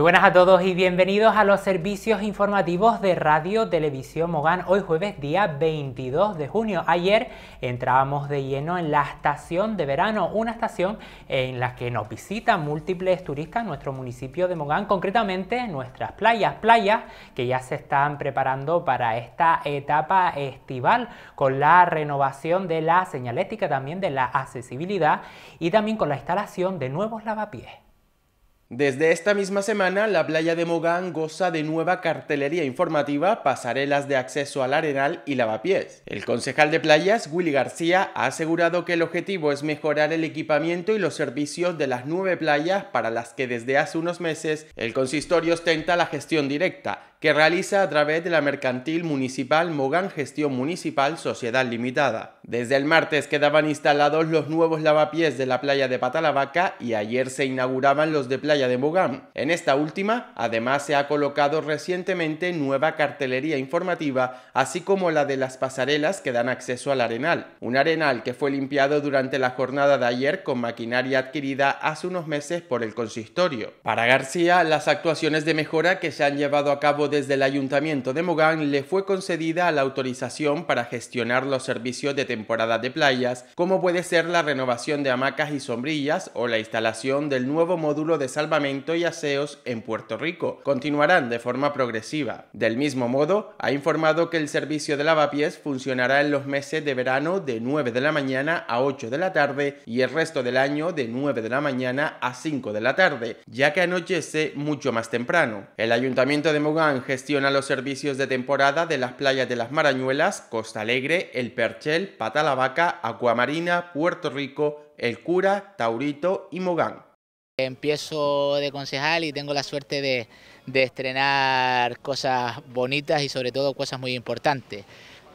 Muy buenas a todos y bienvenidos a los servicios informativos de Radio Televisión Mogán. Hoy jueves día 22 de junio. Ayer entrábamos de lleno en la estación de verano, una estación en la que nos visitan múltiples turistas en nuestro municipio de Mogán, concretamente nuestras playas, playas que ya se están preparando para esta etapa estival con la renovación de la señalética, también de la accesibilidad y también con la instalación de nuevos lavapiés. Desde esta misma semana, la playa de Mogán goza de nueva cartelería informativa, pasarelas de acceso al arenal y lavapiés. El concejal de playas, Willy García, ha asegurado que el objetivo es mejorar el equipamiento y los servicios de las nueve playas para las que desde hace unos meses el consistorio ostenta la gestión directa que realiza a través de la mercantil municipal Mogán Gestión Municipal Sociedad Limitada. Desde el martes quedaban instalados los nuevos lavapiés de la playa de Patalabaca y ayer se inauguraban los de playa de Mogán. En esta última, además, se ha colocado recientemente nueva cartelería informativa, así como la de las pasarelas que dan acceso al arenal. Un arenal que fue limpiado durante la jornada de ayer con maquinaria adquirida hace unos meses por el consistorio. Para García, las actuaciones de mejora que se han llevado a cabo desde el Ayuntamiento de Mogán le fue concedida la autorización para gestionar los servicios de temporada de playas, como puede ser la renovación de hamacas y sombrillas o la instalación del nuevo módulo de salvamento y aseos en Puerto Rico. Continuarán de forma progresiva. Del mismo modo, ha informado que el servicio de lavapiés funcionará en los meses de verano de 9 de la mañana a 8 de la tarde y el resto del año de 9 de la mañana a 5 de la tarde, ya que anochece mucho más temprano. El Ayuntamiento de Mogán gestiona los servicios de temporada de las playas de las Marañuelas, Costa Alegre, El Perchel, Patalabaca, Acuamarina, Puerto Rico, El Cura, Taurito y Mogán. Empiezo de concejal y tengo la suerte de, estrenar cosas bonitas y sobre todo cosas muy importantes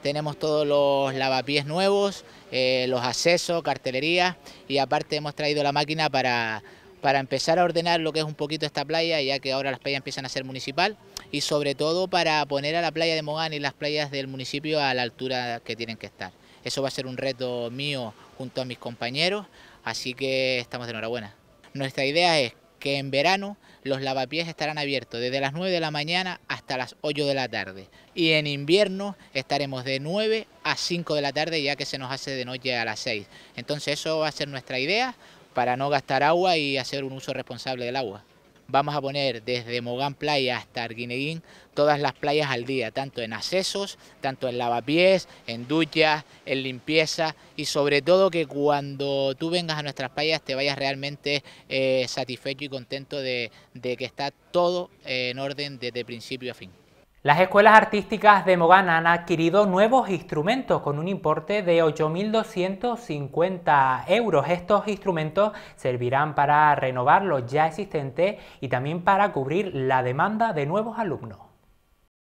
tenemos todos los lavapiés nuevos, eh, los accesos, cartelería y aparte hemos traído la máquina para, para empezar a ordenar lo que es un poquito esta playa, ya que ahora las playas empiezan a ser municipal y sobre todo para poner a la playa de Mogán y las playas del municipio a la altura que tienen que estar. Eso va a ser un reto mío junto a mis compañeros, así que estamos de enhorabuena. Nuestra idea es que en verano los lavapiés estarán abiertos desde las 9 de la mañana hasta las 8 de la tarde. Y en invierno estaremos de 9 a 5 de la tarde ya que se nos hace de noche a las 6. Entonces eso va a ser nuestra idea para no gastar agua y hacer un uso responsable del agua vamos a poner desde Mogán Playa hasta Arguineguín todas las playas al día, tanto en accesos, tanto en lavapiés, en duchas, en limpieza y sobre todo que cuando tú vengas a nuestras playas te vayas realmente eh, satisfecho y contento de, que está todo eh, en orden desde principio a fin. Las escuelas artísticas de Mogana han adquirido nuevos instrumentos con un importe de 8.250 euros. Estos instrumentos servirán para renovar los ya existentes y también para cubrir la demanda de nuevos alumnos.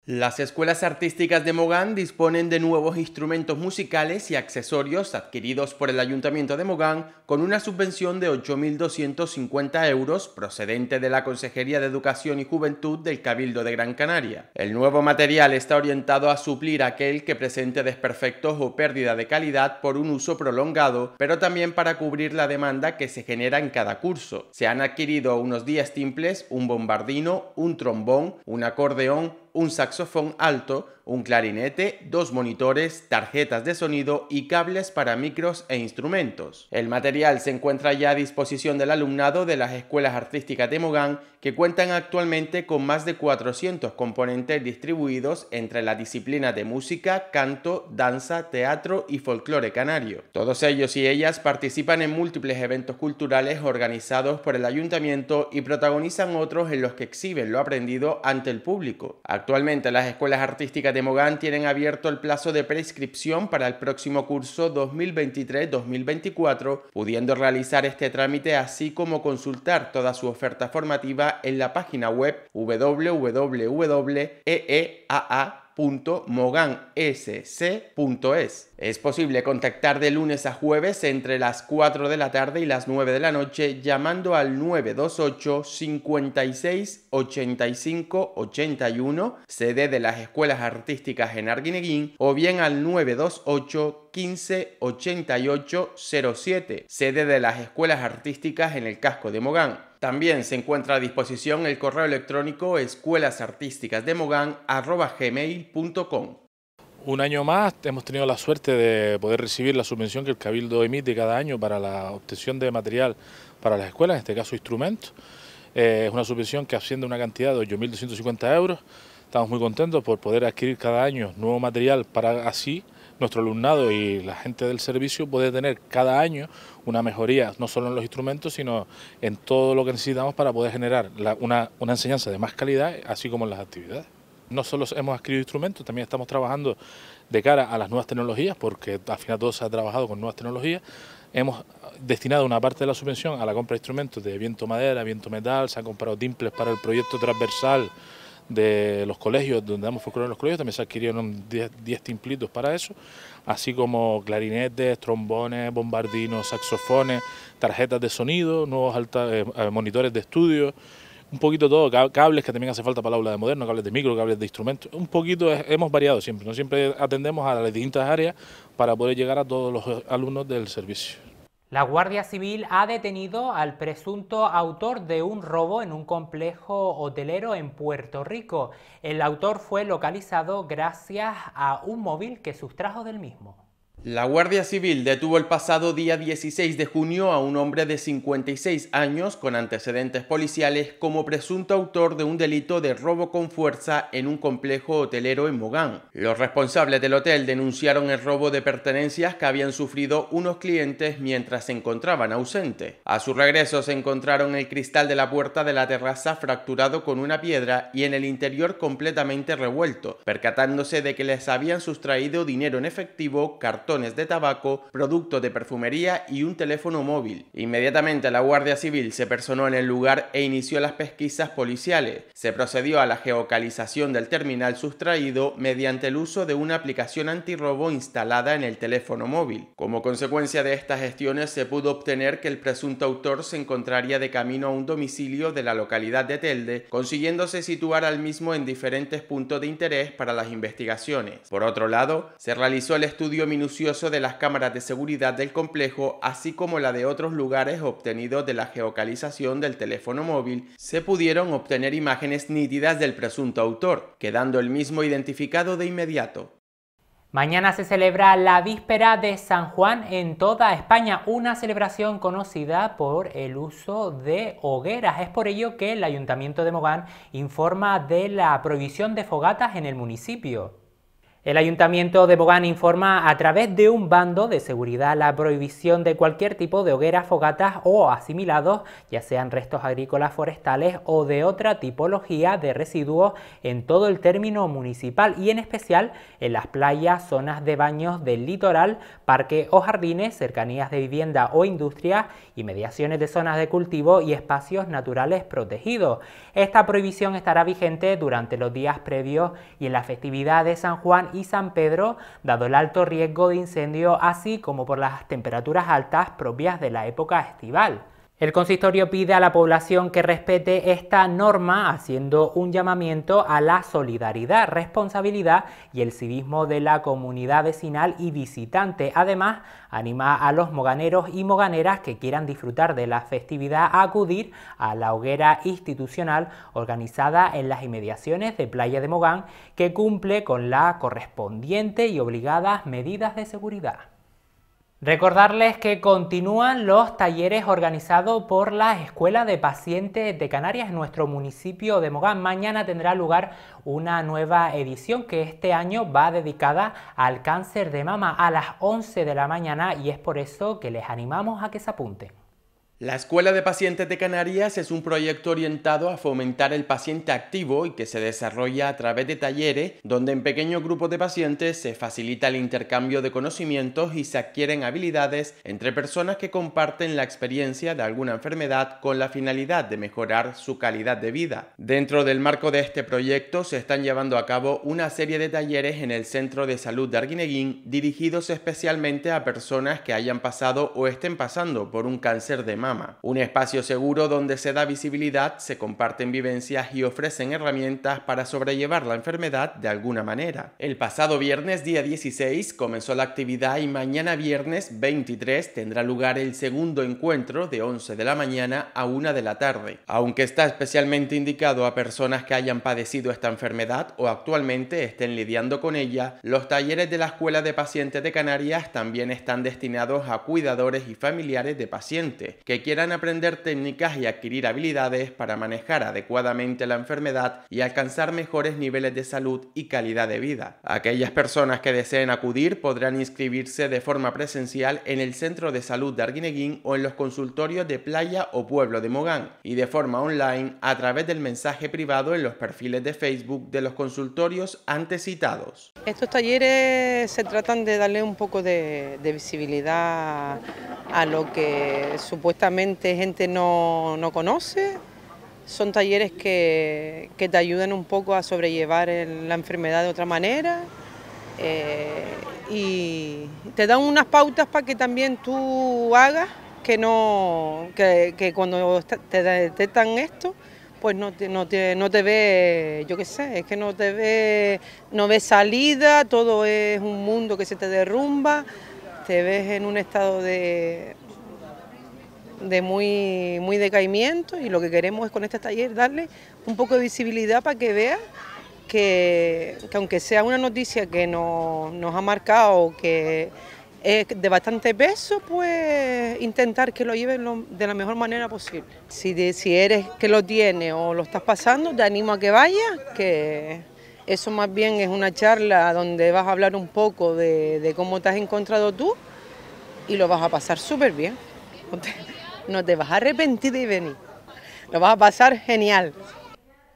Las escuelas artísticas de Mogán disponen de nuevos instrumentos musicales y accesorios adquiridos por el Ayuntamiento de Mogán con una subvención de 8.250 euros procedente de la Consejería de Educación y Juventud del Cabildo de Gran Canaria. El nuevo material está orientado a suplir aquel que presente desperfectos o pérdida de calidad por un uso prolongado, pero también para cubrir la demanda que se genera en cada curso. Se han adquirido unos días simples, un bombardino, un trombón, un acordeón, un saxofón alto, un clarinete, dos monitores, tarjetas de sonido y cables para micros e instrumentos. El material se encuentra ya a disposición del alumnado de las escuelas artísticas de Mogán, que cuentan actualmente con más de 400 componentes distribuidos entre las disciplinas de música, canto, danza, teatro y folclore canario. Todos ellos y ellas participan en múltiples eventos culturales organizados por el ayuntamiento y protagonizan otros en los que exhiben lo aprendido ante el público. Actualmente las escuelas artísticas de Mogán tienen abierto el plazo de prescripción para el próximo curso 2023-2024, pudiendo realizar este trámite así como consultar toda su oferta formativa en la página web www.eeaa.mogansc.es. Es posible contactar de lunes a jueves entre las 4 de la tarde y las 9 de la noche llamando al 928 56 85 81, sede de las escuelas artísticas en Arguineguín, o bien al 928 15 88 07, sede de las escuelas artísticas en el casco de Mogán. También se encuentra a disposición el correo electrónico escuelasartísticasdemogán.com. Un año más hemos tenido la suerte de poder recibir la subvención que el Cabildo emite cada año para la obtención de material para las escuelas, en este caso instrumentos. Eh, es una subvención que asciende a una cantidad de 8.250 euros. Estamos muy contentos por poder adquirir cada año nuevo material para así nuestro alumnado y la gente del servicio puede tener cada año una mejoría, no solo en los instrumentos, sino en todo lo que necesitamos para poder generar una, una enseñanza de más calidad, así como en las actividades no solo hemos adquirido instrumentos, también estamos trabajando de cara a las nuevas tecnologías, porque al final todo se ha trabajado con nuevas tecnologías. Hemos destinado una parte de la subvención a la compra de instrumentos de viento madera, viento metal, se han comprado timples para el proyecto transversal de los colegios, donde damos folclore en los colegios, también se adquirieron 10 timplitos para eso, así como clarinetes, trombones, bombardinos, saxofones, tarjetas de sonido, nuevos eh, eh, monitores de estudio, un poquito todo, cables que también hace falta para la aula de moderno, cables de micro, cables de instrumentos, un poquito hemos variado siempre, no siempre atendemos a las distintas áreas para poder llegar a todos los eh, alumnos del servicio. La Guardia Civil ha detenido al presunto autor de un robo en un complejo hotelero en Puerto Rico. El autor fue localizado gracias a un móvil que sustrajo del mismo. La Guardia Civil detuvo el pasado día 16 de junio a un hombre de 56 años con antecedentes policiales como presunto autor de un delito de robo con fuerza en un complejo hotelero en Mogán. Los responsables del hotel denunciaron el robo de pertenencias que habían sufrido unos clientes mientras se encontraban ausentes. A su regreso se encontraron el cristal de la puerta de la terraza fracturado con una piedra y en el interior completamente revuelto, percatándose de que les habían sustraído dinero en efectivo, cartón de tabaco, producto de perfumería y un teléfono móvil. Inmediatamente la Guardia Civil se personó en el lugar e inició las pesquisas policiales. Se procedió a la geocalización del terminal sustraído mediante el uso de una aplicación antirrobo instalada en el teléfono móvil. Como consecuencia de estas gestiones se pudo obtener que el presunto autor se encontraría de camino a un domicilio de la localidad de Telde, consiguiéndose situar al mismo en diferentes puntos de interés para las investigaciones. Por otro lado, se realizó el estudio minucioso de las cámaras de seguridad del complejo, así como la de otros lugares obtenidos de la geocalización del teléfono móvil, se pudieron obtener imágenes nítidas del presunto autor, quedando el mismo identificado de inmediato. Mañana se celebra la víspera de San Juan en toda España, una celebración conocida por el uso de hogueras. Es por ello que el Ayuntamiento de Mogán informa de la prohibición de fogatas en el municipio. El Ayuntamiento de Bogán informa a través de un bando de seguridad la prohibición de cualquier tipo de hogueras, fogatas o asimilados, ya sean restos agrícolas, forestales o de otra tipología de residuos en todo el término municipal y en especial en las playas, zonas de baños del litoral, parque o jardines, cercanías de vivienda o industria y mediaciones de zonas de cultivo y espacios naturales protegidos. Esta prohibición estará vigente durante los días previos y en la festividad de San Juan y San Pedro, dado el alto riesgo de incendio, así como por las temperaturas altas propias de la época estival. El consistorio pide a la población que respete esta norma haciendo un llamamiento a la solidaridad, responsabilidad y el civismo de la comunidad vecinal y visitante. Además, anima a los moganeros y moganeras que quieran disfrutar de la festividad a acudir a la hoguera institucional organizada en las inmediaciones de Playa de Mogán que cumple con las correspondientes y obligadas medidas de seguridad. Recordarles que continúan los talleres organizados por la Escuela de Pacientes de Canarias en nuestro municipio de Mogán. Mañana tendrá lugar una nueva edición que este año va dedicada al cáncer de mama a las 11 de la mañana y es por eso que les animamos a que se apunten. La Escuela de Pacientes de Canarias es un proyecto orientado a fomentar el paciente activo y que se desarrolla a través de talleres donde en pequeños grupos de pacientes se facilita el intercambio de conocimientos y se adquieren habilidades entre personas que comparten la experiencia de alguna enfermedad con la finalidad de mejorar su calidad de vida. Dentro del marco de este proyecto se están llevando a cabo una serie de talleres en el Centro de Salud de Arguineguín dirigidos especialmente a personas que hayan pasado o estén pasando por un cáncer de mama un espacio seguro donde se da visibilidad, se comparten vivencias y ofrecen herramientas para sobrellevar la enfermedad de alguna manera. El pasado viernes día 16 comenzó la actividad y mañana viernes 23 tendrá lugar el segundo encuentro de 11 de la mañana a 1 de la tarde. Aunque está especialmente indicado a personas que hayan padecido esta enfermedad o actualmente estén lidiando con ella, los talleres de la Escuela de Pacientes de Canarias también están destinados a cuidadores y familiares de pacientes que quieran aprender técnicas y adquirir habilidades para manejar adecuadamente la enfermedad y alcanzar mejores niveles de salud y calidad de vida. Aquellas personas que deseen acudir podrán inscribirse de forma presencial en el Centro de Salud de Arguineguín o en los consultorios de Playa o Pueblo de Mogán y de forma online a través del mensaje privado en los perfiles de Facebook de los consultorios antes citados. Estos talleres se tratan de darle un poco de, de visibilidad a lo que supuestamente gente no, conoce. Son talleres que, te ayudan un poco a sobrellevar la enfermedad de otra manera eh, y te dan unas pautas para que también tú hagas que, no, que, cuando te detectan esto, pues no te, no te, no te ve, yo qué sé, es que no te ve, no ves salida, todo es un mundo que se te derrumba, te ves en un estado de, de muy, muy decaimiento y lo que queremos es con este taller darle un poco de visibilidad para que vea que, aunque sea una noticia que nos ha marcado, que es de bastante peso, pues intentar que lo lleven de la mejor manera posible. Si, si eres que lo tiene o lo estás pasando, te animo a que vayas, que eso más bien es una charla donde vas a hablar un poco de, de cómo te has encontrado tú y lo vas a pasar súper bien no te vas a arrepentir de venir. Lo vas a pasar genial.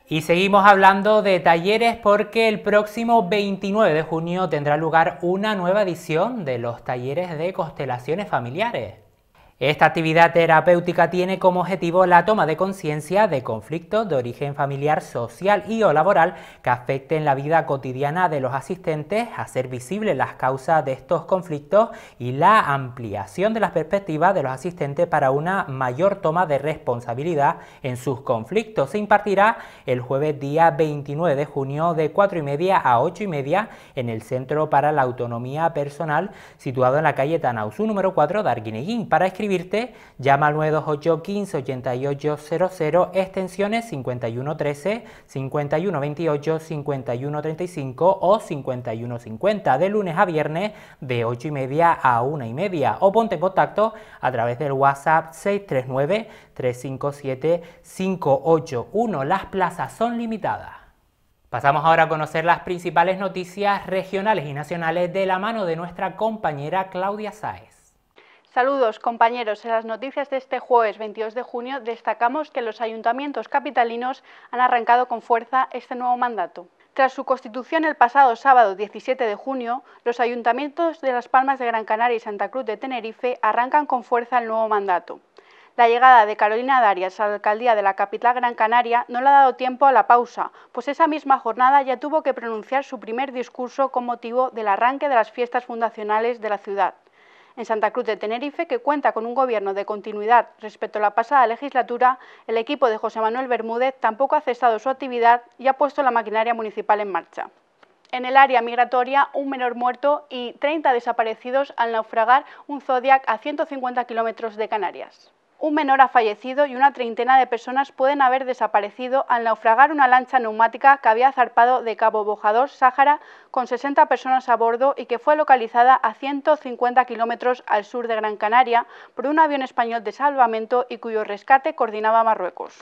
Y seguimos hablando de talleres porque el próximo 29 de junio tendrá lugar una nueva edición de los talleres de constelaciones familiares. Esta actividad terapéutica tiene como objetivo la toma de conciencia de conflictos de origen familiar, social y o laboral que afecten la vida cotidiana de los asistentes, hacer visibles las causas de estos conflictos y la ampliación de las perspectivas de los asistentes para una mayor toma de responsabilidad en sus conflictos. Se impartirá el jueves día 29 de junio de 4 y media a 8 y media en el Centro para la Autonomía Personal situado en la calle Tanausú número 4 de Arguineguín para escribir llama al 928-15-8800, extensiones 5113, 5128, 5135 o 5150, de lunes a viernes de 8 y media a 1 y media. O ponte en contacto a través del WhatsApp 639-357-581. Las plazas son limitadas. Pasamos ahora a conocer las principales noticias regionales y nacionales de la mano de nuestra compañera Claudia Saez. Saludos compañeros, en las noticias de este jueves 22 de junio destacamos que los ayuntamientos capitalinos han arrancado con fuerza este nuevo mandato. Tras su constitución el pasado sábado 17 de junio, los ayuntamientos de Las Palmas de Gran Canaria y Santa Cruz de Tenerife arrancan con fuerza el nuevo mandato. La llegada de Carolina Darias a la alcaldía de la capital Gran Canaria no le ha dado tiempo a la pausa, pues esa misma jornada ya tuvo que pronunciar su primer discurso con motivo del arranque de las fiestas fundacionales de la ciudad en Santa Cruz de Tenerife, que cuenta con un gobierno de continuidad respecto a la pasada legislatura, el equipo de José Manuel Bermúdez tampoco ha cesado su actividad y ha puesto la maquinaria municipal en marcha. En el área migratoria, un menor muerto y 30 desaparecidos al naufragar un Zodiac a 150 kilómetros de Canarias un menor ha fallecido y una treintena de personas pueden haber desaparecido al naufragar una lancha neumática que había zarpado de Cabo Bojador, Sáhara, con 60 personas a bordo y que fue localizada a 150 kilómetros al sur de Gran Canaria por un avión español de salvamento y cuyo rescate coordinaba Marruecos.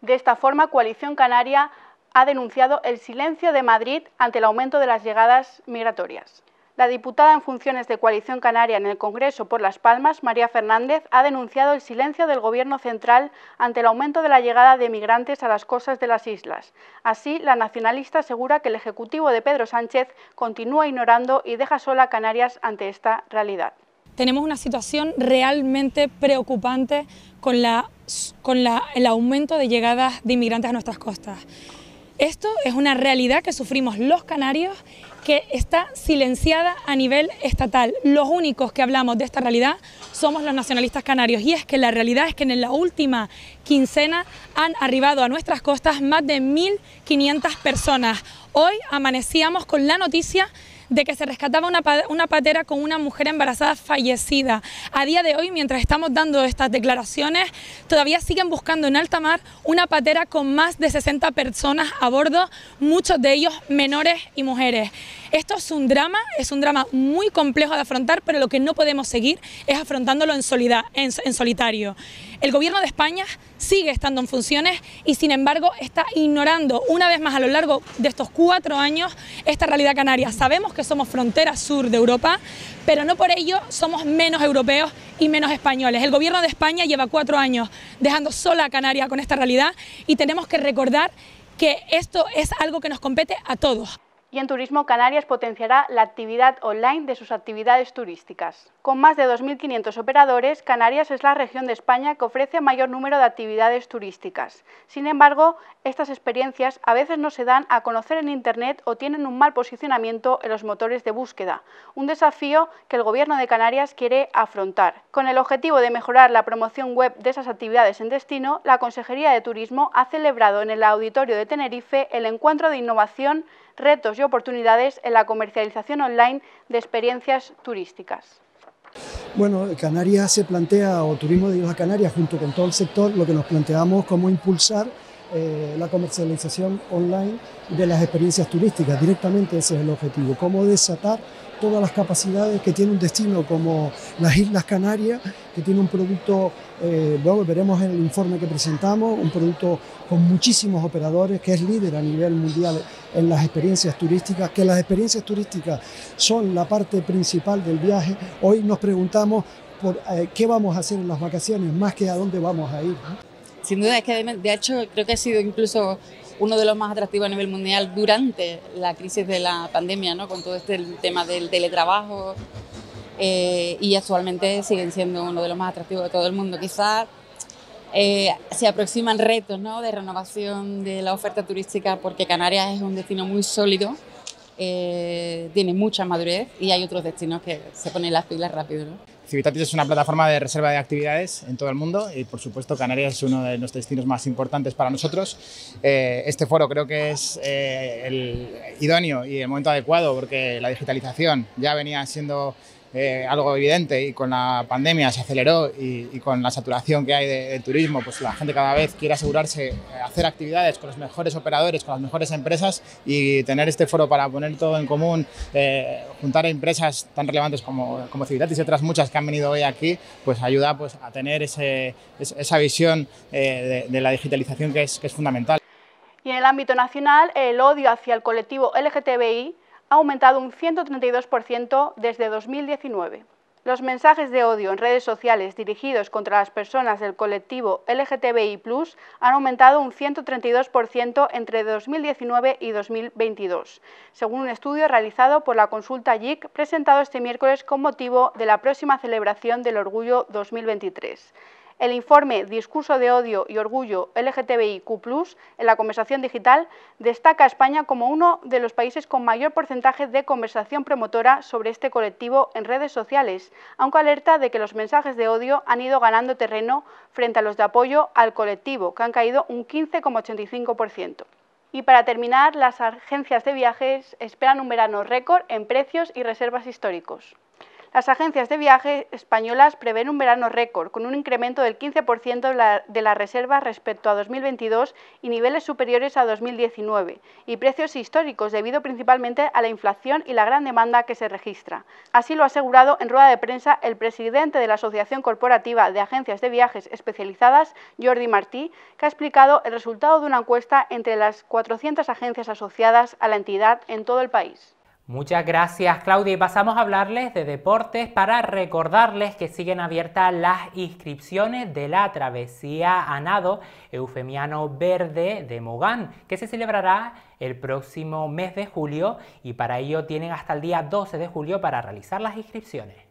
De esta forma, Coalición Canaria ha denunciado el silencio de Madrid ante el aumento de las llegadas migratorias. La diputada en funciones de Coalición Canaria en el Congreso por Las Palmas, María Fernández, ha denunciado el silencio del Gobierno central ante el aumento de la llegada de migrantes a las costas de las islas. Así, la nacionalista asegura que el Ejecutivo de Pedro Sánchez continúa ignorando y deja sola a Canarias ante esta realidad. Tenemos una situación realmente preocupante con, el aumento de llegadas de inmigrantes a nuestras costas. Esto es una realidad que sufrimos los canarios que está silenciada a nivel estatal. Los únicos que hablamos de esta realidad somos los nacionalistas canarios y es que la realidad es que en la última quincena han arribado a nuestras costas más de 1.500 personas. Hoy amanecíamos con la noticia de que se rescataba una, patera con una mujer embarazada fallecida. A día de hoy, mientras estamos dando estas declaraciones, todavía siguen buscando en alta mar una patera con más de 60 personas a bordo, muchos de ellos menores y mujeres. Esto es un drama, es un drama muy complejo de afrontar, pero lo que no podemos seguir es afrontándolo en, solitario. El gobierno de España sigue estando en funciones y sin embargo está ignorando una vez más a lo largo de estos cuatro años esta realidad canaria. Sabemos que somos frontera sur de Europa, pero no por ello somos menos europeos y menos españoles. El gobierno de España lleva cuatro años dejando sola a Canarias con esta realidad y tenemos que recordar que esto es algo que nos compete a todos y en Turismo Canarias potenciará la actividad online de sus actividades turísticas. Con más de 2.500 operadores, Canarias es la región de España que ofrece mayor número de actividades turísticas. Sin embargo, estas experiencias a veces no se dan a conocer en Internet o tienen un mal posicionamiento en los motores de búsqueda, un desafío que el Gobierno de Canarias quiere afrontar. Con el objetivo de mejorar la promoción web de esas actividades en destino, la Consejería de Turismo ha celebrado en el Auditorio de Tenerife el encuentro de innovación, retos y oportunidades en la comercialización online de experiencias turísticas. Bueno, Canarias se plantea, o Turismo de Islas Canarias, junto con todo el sector, lo que nos planteamos como impulsar eh, la comercialización online de las experiencias turísticas. Directamente ese es el objetivo, cómo desatar todas las capacidades que tiene un destino como las Islas Canarias, que tiene un producto, eh, luego veremos en el informe que presentamos, un producto con muchísimos operadores, que es líder a nivel mundial en las experiencias turísticas, que las experiencias turísticas son la parte principal del viaje. Hoy nos preguntamos por eh, qué vamos a hacer en las vacaciones, más que a dónde vamos a ir. Sin duda, es que de hecho creo que ha sido incluso uno de los más atractivos a nivel mundial durante la crisis de la pandemia, con todo este tema del teletrabajo. Eh, y actualmente siguen siendo uno de los más atractivos de todo el mundo. Quizás eh, se aproximan retos de renovación de la oferta turística porque Canarias es un destino muy sólido, eh, tiene mucha madurez y hay otros destinos que se ponen las pilas rápido. Civitatis es una plataforma de reserva de actividades en todo el mundo y, por supuesto, Canarias es uno de los destinos más importantes para nosotros. Eh, este foro creo que es eh, el idóneo y el momento adecuado porque la digitalización ya venía siendo eh, algo evidente y con la pandemia se aceleró y, con la saturación que hay del de turismo, pues la gente cada vez quiere asegurarse, eh, hacer actividades con los mejores operadores, con las mejores empresas y tener este foro para poner todo en común, eh, juntar a empresas tan relevantes como, como Civitatis y otras muchas que han venido hoy aquí, pues ayuda pues, a tener esa visión de, la digitalización que es, que es fundamental. Y en el ámbito nacional, el odio hacia el colectivo LGTBI ha aumentado un 132% desde 2019. Los mensajes de odio en redes sociales dirigidos contra las personas del colectivo LGTBI han aumentado un 132% entre 2019 y 2022, según un estudio realizado por la consulta JIC presentado este miércoles con motivo de la próxima celebración del Orgullo 2023 el informe Discurso de Odio y Orgullo LGTBIQ, en la conversación digital, destaca a España como uno de los países con mayor porcentaje de conversación promotora sobre este colectivo en redes sociales, aunque alerta de que los mensajes de odio han ido ganando terreno frente a los de apoyo al colectivo, que han caído un 15,85%. Y para terminar, las agencias de viajes esperan un verano récord en precios y reservas históricos. Las agencias de viaje españolas prevén un verano récord, con un incremento del 15% de las reservas respecto a 2022 y niveles superiores a 2019, y precios históricos debido principalmente a la inflación y la gran demanda que se registra. Así lo ha asegurado en rueda de prensa el presidente de la Asociación Corporativa de Agencias de Viajes Especializadas, Jordi Martí, que ha explicado el resultado de una encuesta entre las 400 agencias asociadas a la entidad en todo el país. Muchas gracias Claudia y pasamos a hablarles de deportes para recordarles que siguen abiertas las inscripciones de la travesía a nado Eufemiano Verde de Mogán que se celebrará el próximo mes de julio y para ello tienen hasta el día 12 de julio para realizar las inscripciones.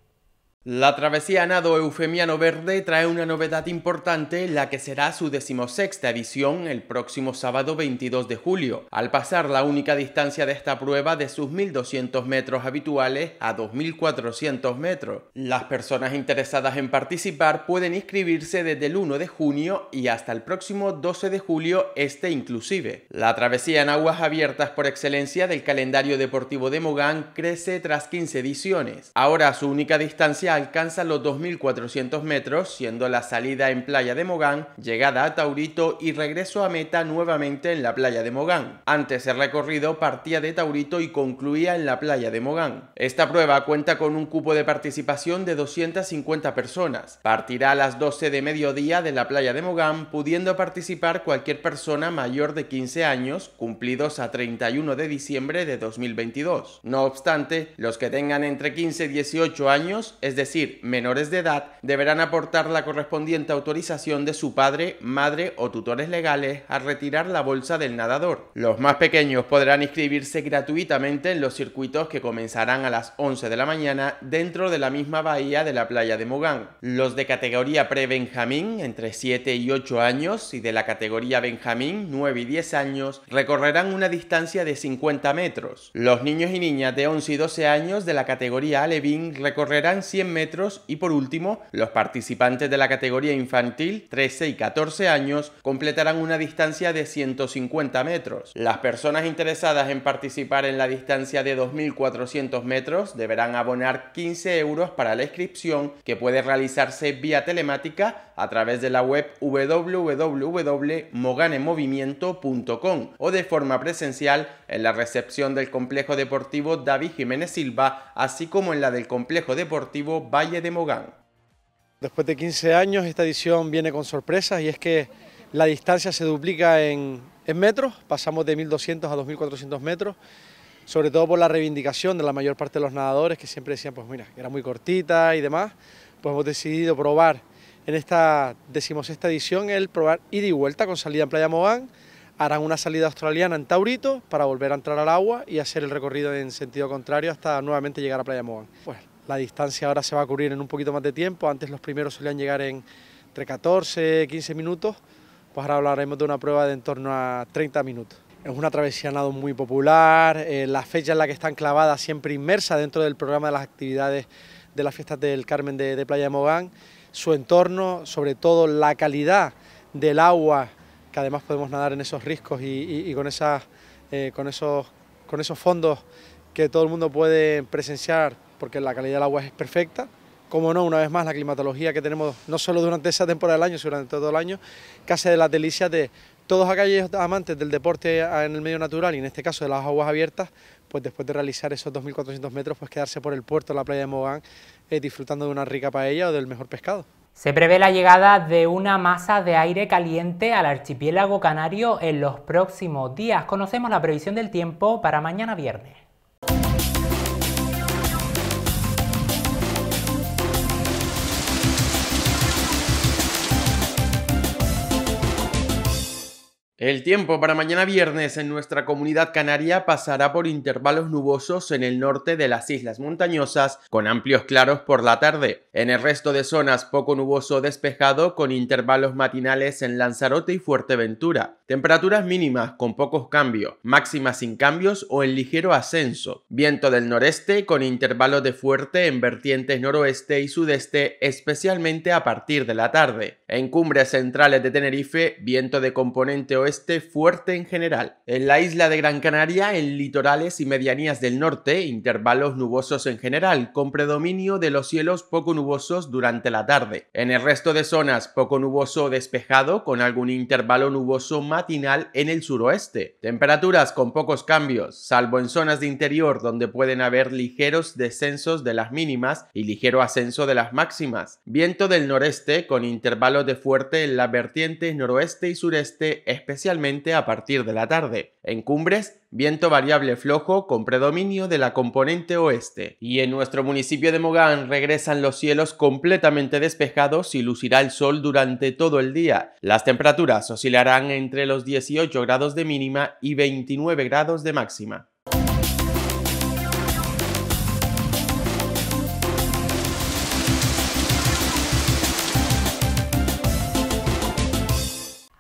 La travesía Nado Eufemiano Verde trae una novedad importante, la que será su decimosexta edición el próximo sábado 22 de julio, al pasar la única distancia de esta prueba de sus 1.200 metros habituales a 2.400 metros. Las personas interesadas en participar pueden inscribirse desde el 1 de junio y hasta el próximo 12 de julio, este inclusive. La travesía en aguas abiertas por excelencia del calendario deportivo de Mogán crece tras 15 ediciones. Ahora su única distancia alcanza los 2.400 metros, siendo la salida en Playa de Mogán, llegada a Taurito y regreso a meta nuevamente en la Playa de Mogán. Antes el recorrido partía de Taurito y concluía en la Playa de Mogán. Esta prueba cuenta con un cupo de participación de 250 personas. Partirá a las 12 de mediodía de la Playa de Mogán, pudiendo participar cualquier persona mayor de 15 años, cumplidos a 31 de diciembre de 2022. No obstante, los que tengan entre 15 y 18 años, es de decir, menores de edad, deberán aportar la correspondiente autorización de su padre, madre o tutores legales a retirar la bolsa del nadador. Los más pequeños podrán inscribirse gratuitamente en los circuitos que comenzarán a las 11 de la mañana dentro de la misma bahía de la playa de Mogán. Los de categoría pre-Benjamín, entre 7 y 8 años, y de la categoría Benjamín, 9 y 10 años, recorrerán una distancia de 50 metros. Los niños y niñas de 11 y 12 años de la categoría Alevín recorrerán 100 metros y por último, los participantes de la categoría infantil 13 y 14 años completarán una distancia de 150 metros. Las personas interesadas en participar en la distancia de 2.400 metros deberán abonar 15 euros para la inscripción que puede realizarse vía telemática a través de la web www.moganemovimiento.com o de forma presencial en la recepción del Complejo Deportivo David Jiménez Silva, así como en la del Complejo Deportivo Valle de Mogán. Después de 15 años esta edición viene con sorpresas y es que la distancia se duplica en, metros, pasamos de 1.200 a 2.400 metros, sobre todo por la reivindicación de la mayor parte de los nadadores que siempre decían, pues mira, era muy cortita y demás, pues hemos decidido probar en esta decimosexta edición el probar ida y vuelta con salida en Playa Mogán, harán una salida australiana en Taurito para volver a entrar al agua y hacer el recorrido en sentido contrario hasta nuevamente llegar a Playa Mogán. La distancia ahora se va a cubrir en un poquito más de tiempo, antes los primeros solían llegar en entre 14 15 minutos, pues ahora hablaremos de una prueba de en torno a 30 minutos. Es una travesía nado muy popular, eh, la fecha en la que están clavadas siempre inmersa dentro del programa de las actividades de las fiestas del Carmen de, Playa de Mogán, su entorno, sobre todo la calidad del agua, que además podemos nadar en esos riscos y, con, esas, eh, con, esos, con esos fondos que todo el mundo puede presenciar porque la calidad del agua es perfecta. Como no, una vez más, la climatología que tenemos no solo durante esa temporada del año, sino durante todo el año, casi de las delicias de todos aquellos amantes del deporte en el medio natural y en este caso de las aguas abiertas, pues después de realizar esos 2.400 metros, pues quedarse por el puerto la playa de Mogán eh, disfrutando de una rica paella o del mejor pescado. Se prevé la llegada de una masa de aire caliente al archipiélago canario en los próximos días. Conocemos la previsión del tiempo para mañana viernes. El tiempo para mañana viernes en nuestra comunidad canaria pasará por intervalos nubosos en el norte de las islas montañosas, con amplios claros por la tarde. En el resto de zonas poco nuboso despejado, con intervalos matinales en Lanzarote y Fuerteventura. Temperaturas mínimas con pocos cambios, máximas sin cambios o en ligero ascenso. Viento del noreste con intervalos de fuerte en vertientes noroeste y sudeste, especialmente a partir de la tarde. En cumbres centrales de Tenerife, viento de componente oeste fuerte en general. En la isla de Gran Canaria, en litorales y medianías del norte, intervalos nubosos en general, con predominio de los cielos poco nubosos durante la tarde. En el resto de zonas, poco nuboso despejado, con algún intervalo nuboso matinal en el suroeste. Temperaturas con pocos cambios, salvo en zonas de interior donde pueden haber ligeros descensos de las mínimas y ligero ascenso de las máximas. Viento del noreste con intervalos de fuerte en las vertientes noroeste y sureste especial especialmente a partir de la tarde. En cumbres, viento variable flojo con predominio de la componente oeste. Y en nuestro municipio de Mogán regresan los cielos completamente despejados y lucirá el sol durante todo el día. Las temperaturas oscilarán entre los 18 grados de mínima y 29 grados de máxima.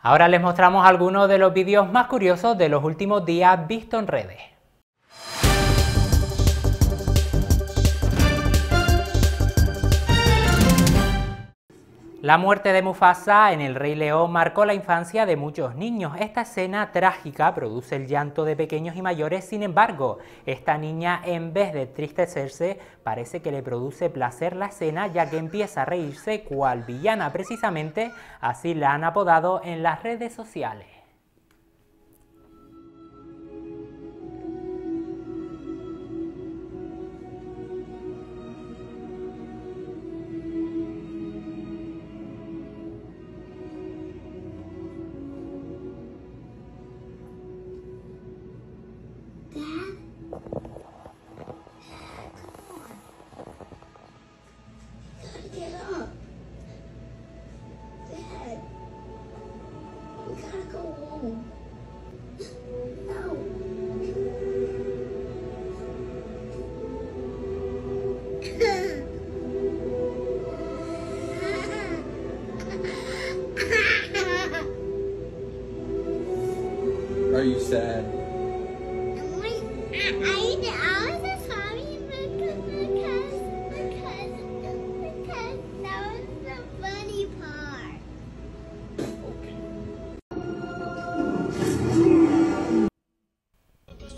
Ahora les mostramos algunos de los vídeos más curiosos de los últimos días visto en redes. La muerte de Mufasa en El Rey León marcó la infancia de muchos niños. Esta escena trágica produce el llanto de pequeños y mayores, sin embargo, esta niña en vez de tristecerse, parece que le produce placer la escena ya que empieza a reírse cual villana precisamente, así la han apodado en las redes sociales.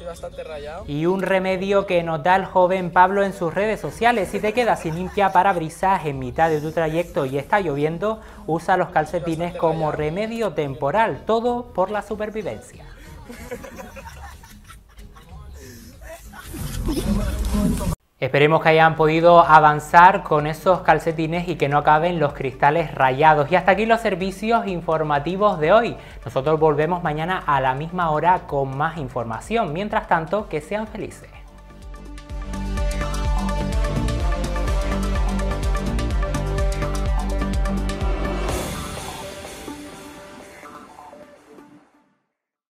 bastante rayado. Y un remedio que nos da el joven Pablo en sus redes sociales. Si te quedas sin limpia parabrisas en mitad de tu trayecto y está lloviendo, usa los calcetines como remedio temporal, todo por la supervivencia. Esperemos que hayan podido avanzar con esos calcetines y que no acaben los cristales rayados. Y hasta aquí los servicios informativos de hoy. Nosotros volvemos mañana a la misma hora con más información. Mientras tanto, que sean felices.